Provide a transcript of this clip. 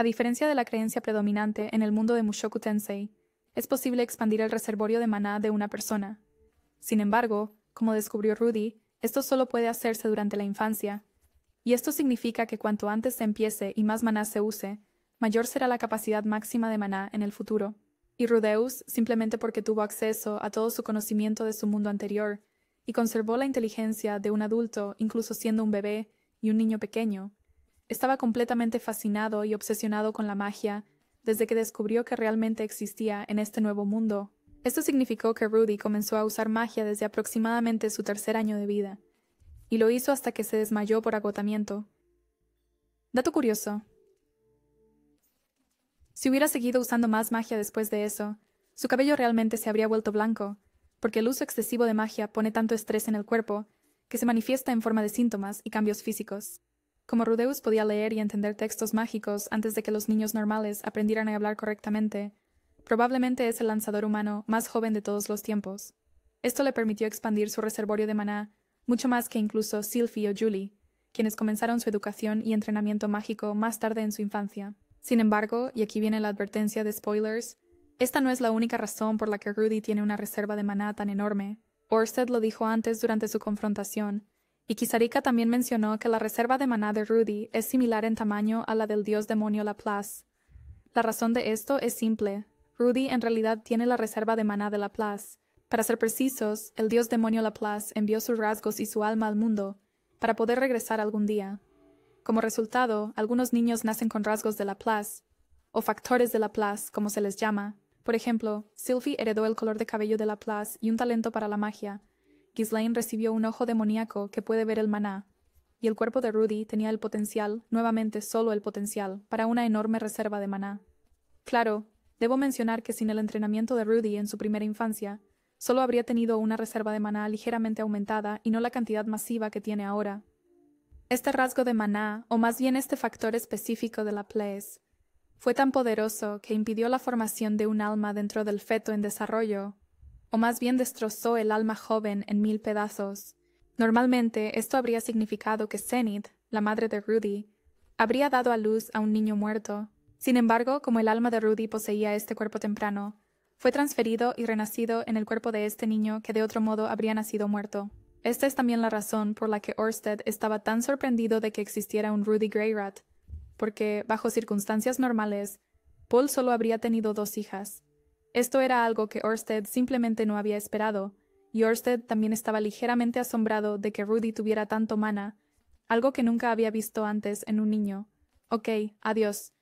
A diferencia de la creencia predominante en el mundo de Mushoku Tensei, es posible expandir el reservorio de maná de una persona. Sin embargo, como descubrió Rudy, esto solo puede hacerse durante la infancia. Y esto significa que cuanto antes se empiece y más maná se use, mayor será la capacidad máxima de maná en el futuro. Y Rudeus, simplemente porque tuvo acceso a todo su conocimiento de su mundo anterior, y conservó la inteligencia de un adulto incluso siendo un bebé y un niño pequeño, estaba completamente fascinado y obsesionado con la magia desde que descubrió que realmente existía en este nuevo mundo. Esto significó que Rudy comenzó a usar magia desde aproximadamente su tercer año de vida, y lo hizo hasta que se desmayó por agotamiento. Dato curioso. Si hubiera seguido usando más magia después de eso, su cabello realmente se habría vuelto blanco, porque el uso excesivo de magia pone tanto estrés en el cuerpo que se manifiesta en forma de síntomas y cambios físicos. Como Rudeus podía leer y entender textos mágicos antes de que los niños normales aprendieran a hablar correctamente, probablemente es el lanzador humano más joven de todos los tiempos. Esto le permitió expandir su reservorio de maná mucho más que incluso Sylphie o Julie, quienes comenzaron su educación y entrenamiento mágico más tarde en su infancia. Sin embargo, y aquí viene la advertencia de spoilers, esta no es la única razón por la que Rudy tiene una reserva de maná tan enorme. Orsted lo dijo antes durante su confrontación, y Kisarika también mencionó que la reserva de maná de Rudy es similar en tamaño a la del dios demonio Laplace. La razón de esto es simple. Rudy en realidad tiene la reserva de maná de Laplace. Para ser precisos, el dios demonio Laplace envió sus rasgos y su alma al mundo, para poder regresar algún día. Como resultado, algunos niños nacen con rasgos de Laplace, o factores de Laplace, como se les llama. Por ejemplo, Sylvie heredó el color de cabello de Laplace y un talento para la magia, Ghislaine recibió un ojo demoníaco que puede ver el maná, y el cuerpo de Rudy tenía el potencial, nuevamente solo el potencial, para una enorme reserva de maná. Claro, debo mencionar que sin el entrenamiento de Rudy en su primera infancia, solo habría tenido una reserva de maná ligeramente aumentada y no la cantidad masiva que tiene ahora. Este rasgo de maná, o más bien este factor específico de la Plaes, fue tan poderoso que impidió la formación de un alma dentro del feto en desarrollo, o más bien destrozó el alma joven en mil pedazos. Normalmente esto habría significado que Zenith, la madre de Rudy, habría dado a luz a un niño muerto. Sin embargo, como el alma de Rudy poseía este cuerpo temprano, fue transferido y renacido en el cuerpo de este niño que de otro modo habría nacido muerto. Esta es también la razón por la que Orsted estaba tan sorprendido de que existiera un Rudy Greyrat, porque, bajo circunstancias normales, Paul solo habría tenido dos hijas, esto era algo que Orsted simplemente no había esperado, y Orsted también estaba ligeramente asombrado de que Rudy tuviera tanto mana, algo que nunca había visto antes en un niño. Ok, adiós.